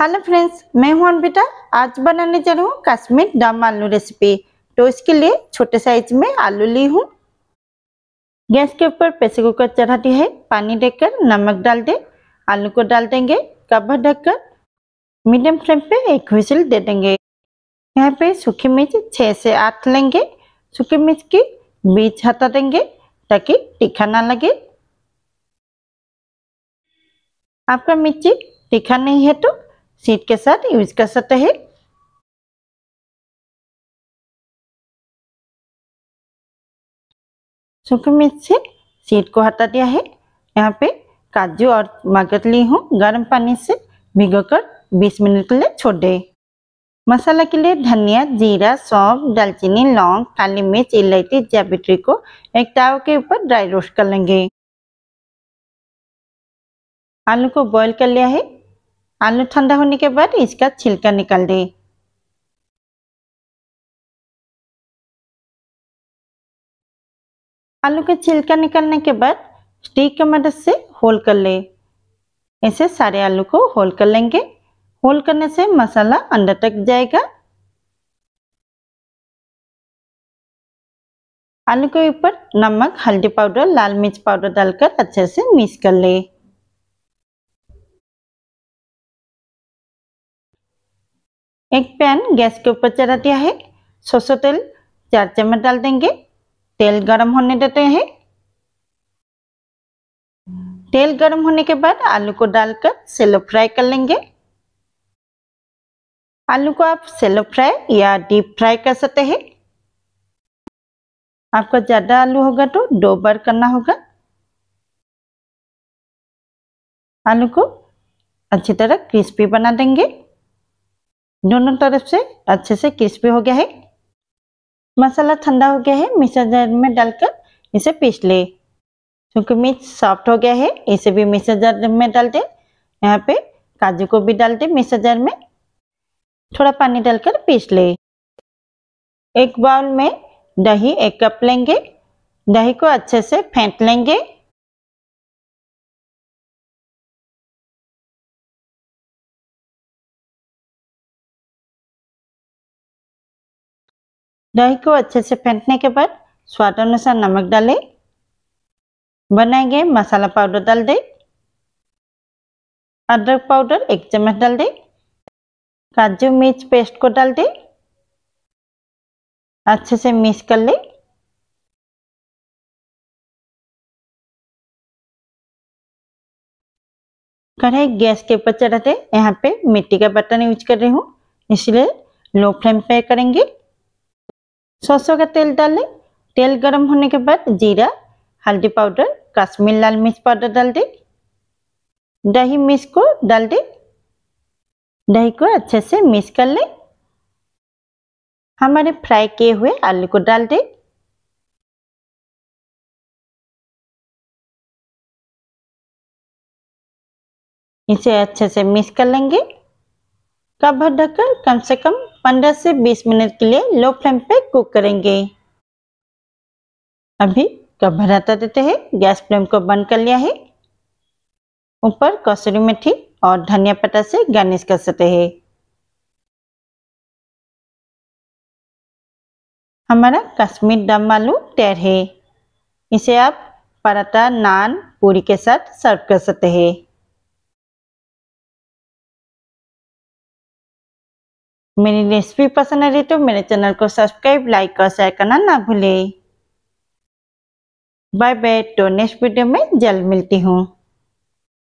hello friends मैं हूं अनबिता आज बनाने जा रही हूँ कश्मीर दम आलू रेसिपी तो इसके लिए छोटे साइज में आलू ली हूँ गैस के ऊपर प्रेशर कुकर चढ़ा दिया है पानी देकर नमक डाल दे आलू को डाल देंगे कवर ढककर मीडियम फ्लेम पे एक विसिल दे देंगे यहाँ पे सूखी मिर्च छः से आठ लेंगे सूखी मिर्च की बीज हटा देंगे ताकि तीखा ना लगे आपका मिर्ची तीखा नहीं है तो सीट के साथ यूज कर सकते हैं सूखे मिर्च से सीट को हटा दिया है यहाँ पे काजू और मगत ली हूँ गर्म पानी से भिगोकर 20 मिनट के लिए छोड़ दे मसाला के लिए धनिया जीरा सौंफ दालचीनी लौंग काली मिर्च इलायची जैबिट्री को एक ताव के ऊपर ड्राई रोस्ट कर लेंगे आलू को बॉईल कर लिया है आलू ठंडा होने के बाद इसका छिलका निकाल दे आलू का छिलका निकालने के बाद स्टिक की मदद से होल कर ले ऐसे सारे आलू को होल कर लेंगे होल करने से मसाला अंदर तक जाएगा आलू के ऊपर नमक हल्दी पाउडर लाल मिर्च पाउडर डालकर अच्छे से मिक्स कर ले एक पैन गैस के ऊपर चढ़ा दिया है सरसों तेल चार चम्मच डाल देंगे तेल गर्म होने देते हैं तेल गर्म होने के बाद आलू को डालकर सेलो फ्राई कर लेंगे आलू को आप सेलो फ्राई या डीप फ्राई कर सकते हैं आपका ज़्यादा आलू होगा तो दो बार करना होगा आलू को अच्छी तरह क्रिस्पी बना देंगे दोनों तरफ से अच्छे से क्रिस्पी हो गया है मसाला ठंडा हो गया है मिक्सर जार में डालकर इसे पीस ले क्योंकि मिर्च सॉफ्ट हो गया है इसे भी मिक्सर जार में डाल दे यहाँ पे काजू को भी डाल दे मिक्सर जार में थोड़ा पानी डालकर पीस ले एक बाउल में दही एक कप लेंगे दही को अच्छे से फेंट लेंगे दही को अच्छे से फेंटने के बाद स्वाद अनुसार नमक डालें बनाएंगे मसाला पाउडर डाल दें अदरक पाउडर एक चम्मच डाल दें काजू मिर्च पेस्ट को डाल दें अच्छे से मिक्स कर लें कढ़ाई गैस के ऊपर चढ़ाते यहाँ पे मिट्टी का बर्तन यूज कर रही हूँ इसलिए लो फ्लेम पे करेंगे सरसों का तेल डालें तेल गर्म होने के बाद जीरा हल्दी पाउडर कश्मीर लाल मिर्च पाउडर डाल दें दही मिर्च को डाल दें दही को अच्छे से मिक्स कर लें हमारे फ्राई किए हुए आलू को डाल दें इसे अच्छे से मिक्स कर लेंगे कवर ढककर कम से कम 15 से 20 मिनट के लिए लो फ्लेम पे कुक करेंगे अभी कवर हटा देते हैं गैस फ्लेम को बंद कर लिया है ऊपर कसूरी मेथी और धनिया पत्ता से गार्निश कर सकते हैं हमारा कश्मीर दम आलू तैयार है इसे आप पराठा नान पूरी के साथ सर्व कर सकते हैं मेरी रेसिपी पसंद आ रही तो मेरे चैनल को सब्सक्राइब लाइक और शेयर करना ना भूले बाय बाय तो नेक्स्ट वीडियो में जल्द मिलती हूँ